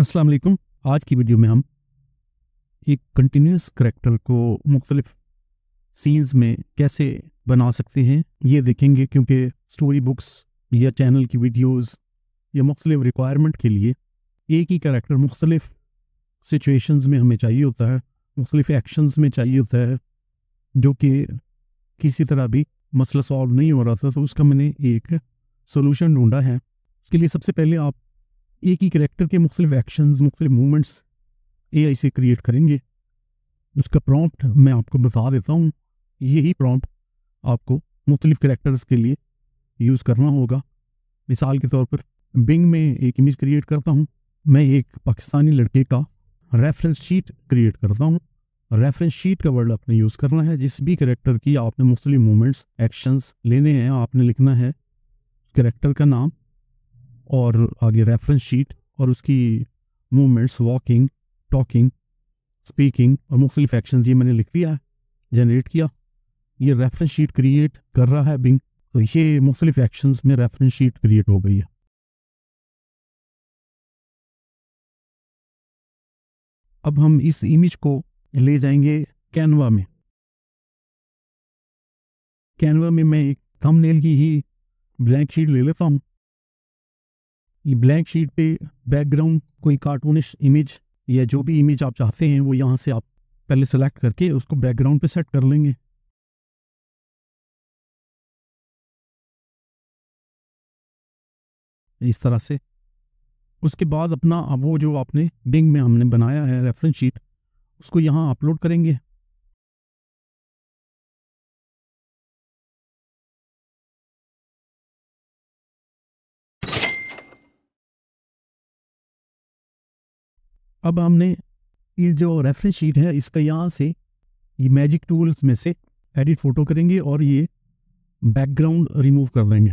असलम आज की वीडियो में हम एक कंटिन्यूस करेक्टर को मुख्तलिफ सीन्स में कैसे बना सकते हैं ये देखेंगे क्योंकि स्टोरी बुक्स या चैनल की वीडियोस या मुख्तलिफ रिक्वायरमेंट के लिए एक ही करेक्टर मुख्तलिफ सिचुएशंस में हमें चाहिए होता है मुख्तलिफ एक्शंस में चाहिए होता है जो कि किसी तरह भी मसला सॉल्व नहीं हो रहा था तो उसका मैंने एक सोलूशन ढूँढा है उसके लिए सबसे पहले आप एक ही करेक्टर के मुख्तलिफ एक्शन मुख्तलिफ मूवमेंट्स ए आई से क्रिएट करेंगे उसका प्रॉम्प्ट मैं आपको बता देता हूँ यही प्रॉम्प्ट आपको मुख्तलिफ करेक्टर्स के लिए यूज़ करना होगा मिसाल के तौर पर बिंग में एक इमेज क्रिएट करता हूँ मैं एक पाकिस्तानी लड़के का रेफरेंस शीट क्रिएट करता हूँ रेफरेंस शीट का वर्ड आपने यूज़ करना है जिस भी करेक्टर की आपने मुख्तलिफ मूवमेंट्स एक्शंस लेने हैं आपने लिखना है करेक्टर का नाम और आगे रेफरेंस शीट और उसकी मूवमेंट्स वॉकिंग टॉकिंग स्पीकिंग और मुख्तलिफ एक्शन ये मैंने लिख दिया है जनरेट किया ये रेफरेंस शीट क्रिएट कर रहा है बिंग तो ये मुख्तलिफ एक्शन में रेफरेंस शीट क्रिएट हो गई है अब हम इस इमेज को ले जाएंगे कैनवा में कैनवा में मैं एक थंबनेल की ही ब्लैंक शीट ले लेता हूँ ये ब्लैंक शीट पे बैकग्राउंड कोई कार्टूनिश इमेज या जो भी इमेज आप चाहते हैं वो यहाँ से आप पहले सेलेक्ट करके उसको बैकग्राउंड पे सेट कर लेंगे इस तरह से उसके बाद अपना वो जो आपने बिंग में हमने बनाया है रेफरेंस शीट उसको यहाँ अपलोड करेंगे अब हमने ये जो रेफरेंस शीट है इसका यहाँ से ये मैजिक टूल्स में से एडिट फ़ोटो करेंगे और ये बैकग्राउंड रिमूव कर देंगे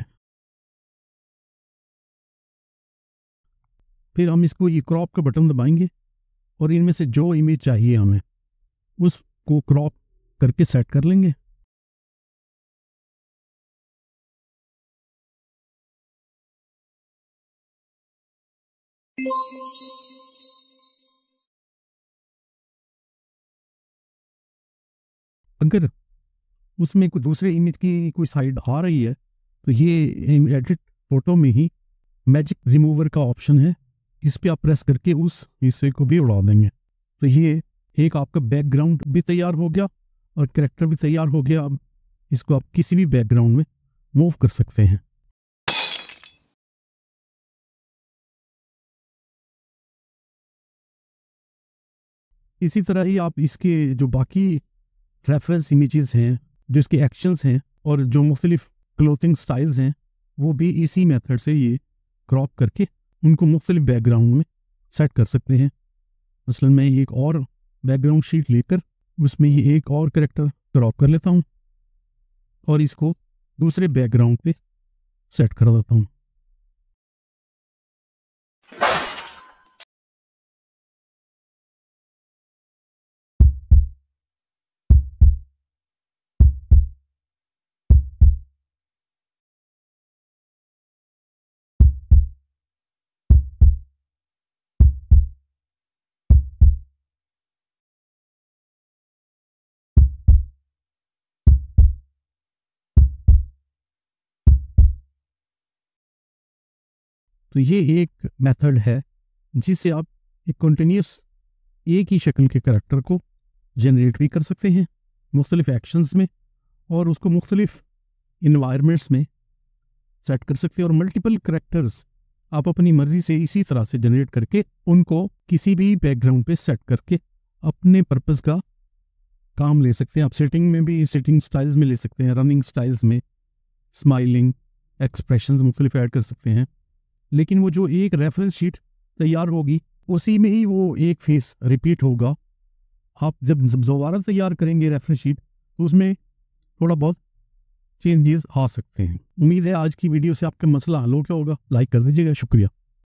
फिर हम इसको ये क्रॉप का बटन दबाएंगे और इनमें से जो इमेज चाहिए हमें उसको क्रॉप करके सेट कर लेंगे अगर उसमें कोई दूसरे इमेज की कोई साइड आ रही है तो ये एडिट फोटो में ही मैजिक रिमूवर का ऑप्शन है इस पर आप प्रेस करके उस हिस्से को भी उड़ा देंगे तो ये एक आपका बैकग्राउंड भी तैयार हो गया और करेक्टर भी तैयार हो गया अब इसको आप किसी भी बैकग्राउंड में मूव कर सकते हैं इसी तरह ही आप इसके जो बाकी रेफरेंस इमेजेस हैं जो इसके एक्शंस हैं और जो मुख्तलिफ क्लोथिंग स्टाइल्स हैं वो भी इसी मेथड से ये क्रॉप करके उनको मुख्तलिफ बैकग्राउंड में सेट कर सकते हैं मसलन मैं एक और बैकग्राउंड शीट लेकर उसमें ये एक और करेक्टर क्रॉप कर लेता हूँ और इसको दूसरे बैकग्राउंड पे सेट कर देता हूँ तो ये एक मेथड है जिससे आप एक कंटिन्यूस एक ही शक्ल के करैक्टर को जनरेट भी कर सकते हैं मुख्तलिफ एक्शंस में और उसको मुख्तलिफ इन्वायरमेंट्स में सेट कर सकते हैं और मल्टीपल करैक्टर्स आप अपनी मर्जी से इसी तरह से जनरेट करके उनको किसी भी बैकग्राउंड पे सेट करके अपने पर्पज़ का काम ले सकते हैं आप सेटिंग में भी सेटिंग स्टाइल्स में ले सकते हैं रनिंग स्टाइल्स में स्माइलिंग एक्सप्रेशन मुख्तलिफ ऐड कर सकते हैं लेकिन वो जो एक रेफरेंस शीट तैयार होगी उसी में ही वो एक फेस रिपीट होगा आप जब दोबारा तैयार करेंगे रेफरेंस शीट तो उसमें थोड़ा बहुत चेंजेस आ सकते हैं उम्मीद है आज की वीडियो से आपका मसला हल हो गया होगा लाइक कर दीजिएगा शुक्रिया